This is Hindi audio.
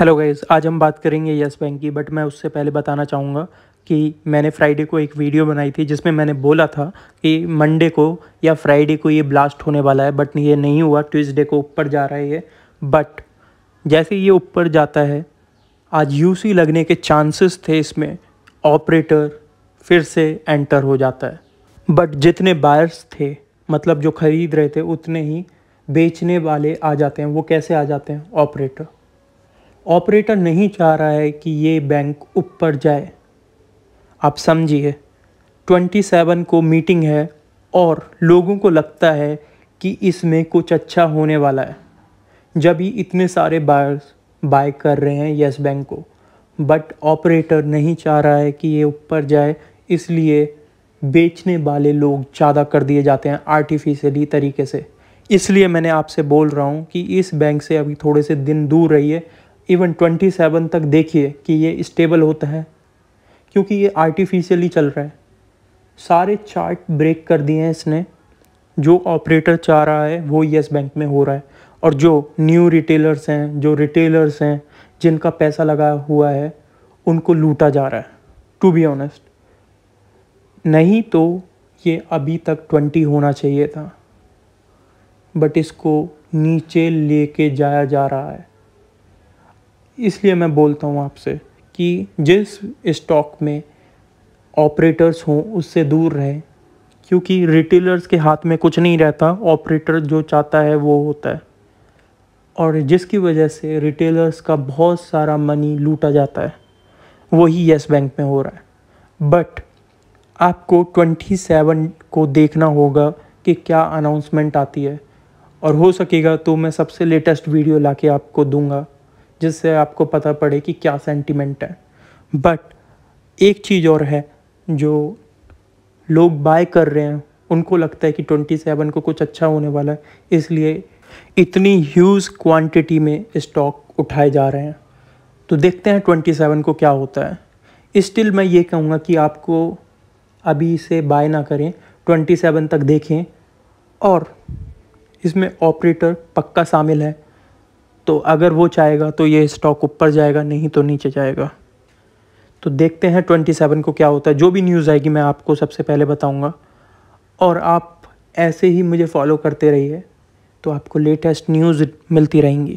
हेलो गाइज आज हम बात करेंगे यस बैंक की बट मैं उससे पहले बताना चाहूँगा कि मैंने फ्राइडे को एक वीडियो बनाई थी जिसमें मैंने बोला था कि मंडे को या फ्राइडे को ये ब्लास्ट होने वाला है बट ये नहीं हुआ ट्यूसडे को ऊपर जा रहा है ये बट जैसे ये ऊपर जाता है आज यूसी लगने के चांसेस थे इसमें ऑपरेटर फिर से एंटर हो जाता है बट जितने बायर्स थे मतलब जो ख़रीद रहे थे उतने ही बेचने वाले आ जाते हैं वो कैसे आ जाते हैं ऑपरेटर ऑपरेटर नहीं चाह रहा है कि ये बैंक ऊपर जाए आप समझिए 27 को मीटिंग है और लोगों को लगता है कि इसमें कुछ अच्छा होने वाला है जब ही इतने सारे बायर्स बाय कर रहे हैं येस बैंक को बट ऑपरेटर नहीं चाह रहा है कि ये ऊपर जाए इसलिए बेचने वाले लोग ज़्यादा कर दिए जाते हैं आर्टिफिशियली तरीके से इसलिए मैंने आपसे बोल रहा हूँ कि इस बैंक से अभी थोड़े से दिन दूर रहिए इवन 27 तक देखिए कि ये स्टेबल होता है क्योंकि ये आर्टिफिशियली चल रहा है सारे चार्ट ब्रेक कर दिए हैं इसने जो ऑपरेटर चाह रहा है वो येस बैंक में हो रहा है और जो न्यू रिटेलर्स हैं जो रिटेलर्स हैं जिनका पैसा लगा हुआ है उनको लूटा जा रहा है टू बी ऑनेस्ट नहीं तो ये अभी तक ट्वेंटी होना चाहिए था बट इसको नीचे लेके जाया जा रहा है इसलिए मैं बोलता हूँ आपसे कि जिस स्टॉक में ऑपरेटर्स हों उससे दूर रहें क्योंकि रिटेलर्स के हाथ में कुछ नहीं रहता ऑपरेटर जो चाहता है वो होता है और जिसकी वजह से रिटेलर्स का बहुत सारा मनी लूटा जाता है वही येस बैंक में हो रहा है बट आपको 27 को देखना होगा कि क्या अनाउंसमेंट आती है और हो सकेगा तो मैं सबसे लेटेस्ट वीडियो लाके आपको दूंगा जिससे आपको पता पड़े कि क्या सेंटिमेंट है बट एक चीज़ और है जो लोग बाय कर रहे हैं उनको लगता है कि ट्वेंटी सेवन को कुछ अच्छा होने वाला है इसलिए इतनी ह्यूज क्वांटिटी में स्टॉक उठाए जा रहे हैं तो देखते हैं ट्वेंटी सेवन को क्या होता है स्टिल मैं ये कहूँगा कि आपको अभी से बाय ना करें ट्वेंटी सेवन तक देखें और इसमें ऑपरेटर पक्का शामिल है तो अगर वो चाहेगा तो ये स्टॉक ऊपर जाएगा नहीं तो नीचे जाएगा तो देखते हैं ट्वेंटी सेवन को क्या होता है जो भी न्यूज़ आएगी मैं आपको सबसे पहले बताऊंगा और आप ऐसे ही मुझे फॉलो करते रहिए तो आपको लेटेस्ट न्यूज़ मिलती रहेंगी